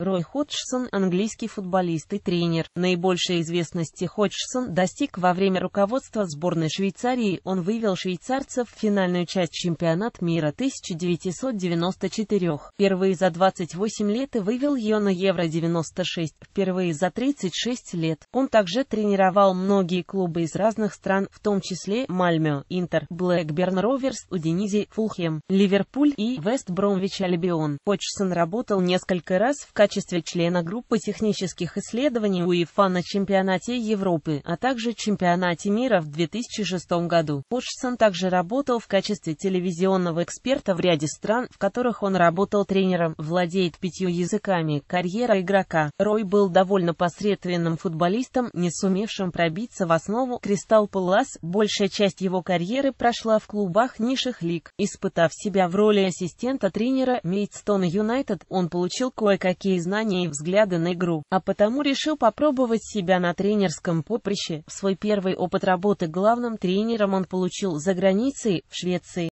Рой Ходжсон – английский футболист и тренер. Наибольшей известности Ходжсон достиг во время руководства сборной Швейцарии. Он вывел швейцарцев в финальную часть чемпионат мира 1994. Впервые за 28 лет и вывел ее на Евро-96. Впервые за 36 лет. Он также тренировал многие клубы из разных стран, в том числе Мальмё, Интер, Блэкберн Роверс, Удинизи, Фулхем, Ливерпуль и Вест Бромвич Альбион. Ходжсон работал несколько раз в качестве качестве члена группы технических исследований УЕФА на чемпионате Европы, а также чемпионате мира в 2006 году. Ходжсон также работал в качестве телевизионного эксперта в ряде стран, в которых он работал тренером, владеет пятью языками, карьера игрока. Рой был довольно посредственным футболистом, не сумевшим пробиться в основу Кристалл Палас. Большая часть его карьеры прошла в клубах низших лиг. Испытав себя в роли ассистента тренера Мейдстон Юнайтед, он получил кое-какие знания и взгляды на игру, а потому решил попробовать себя на тренерском поприще. Свой первый опыт работы главным тренером он получил за границей, в Швеции.